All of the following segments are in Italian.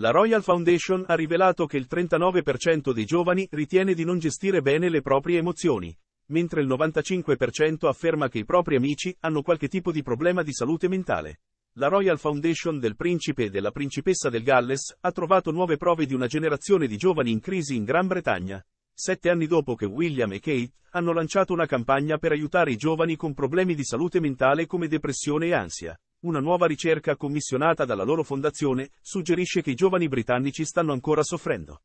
La Royal Foundation ha rivelato che il 39% dei giovani ritiene di non gestire bene le proprie emozioni, mentre il 95% afferma che i propri amici hanno qualche tipo di problema di salute mentale. La Royal Foundation del principe e della principessa del Galles ha trovato nuove prove di una generazione di giovani in crisi in Gran Bretagna, sette anni dopo che William e Kate hanno lanciato una campagna per aiutare i giovani con problemi di salute mentale come depressione e ansia. Una nuova ricerca commissionata dalla loro fondazione suggerisce che i giovani britannici stanno ancora soffrendo.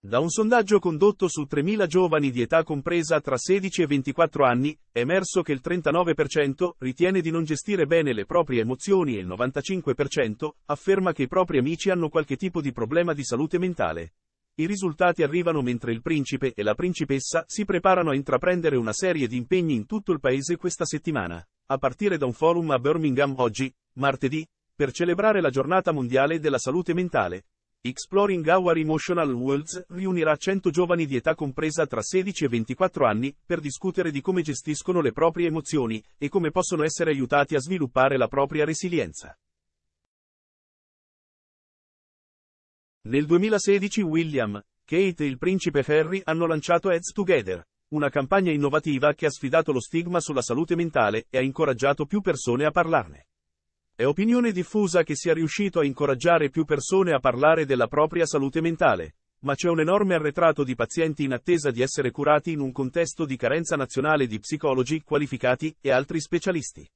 Da un sondaggio condotto su 3.000 giovani di età compresa tra 16 e 24 anni, è emerso che il 39% ritiene di non gestire bene le proprie emozioni e il 95% afferma che i propri amici hanno qualche tipo di problema di salute mentale. I risultati arrivano mentre il principe e la principessa si preparano a intraprendere una serie di impegni in tutto il paese questa settimana, a partire da un forum a Birmingham oggi, martedì, per celebrare la giornata mondiale della salute mentale. Exploring Our Emotional Worlds riunirà 100 giovani di età compresa tra 16 e 24 anni per discutere di come gestiscono le proprie emozioni e come possono essere aiutati a sviluppare la propria resilienza. Nel 2016 William, Kate e il principe Harry hanno lanciato Heads Together, una campagna innovativa che ha sfidato lo stigma sulla salute mentale e ha incoraggiato più persone a parlarne. È opinione diffusa che sia riuscito a incoraggiare più persone a parlare della propria salute mentale, ma c'è un enorme arretrato di pazienti in attesa di essere curati in un contesto di carenza nazionale di psicologi qualificati e altri specialisti.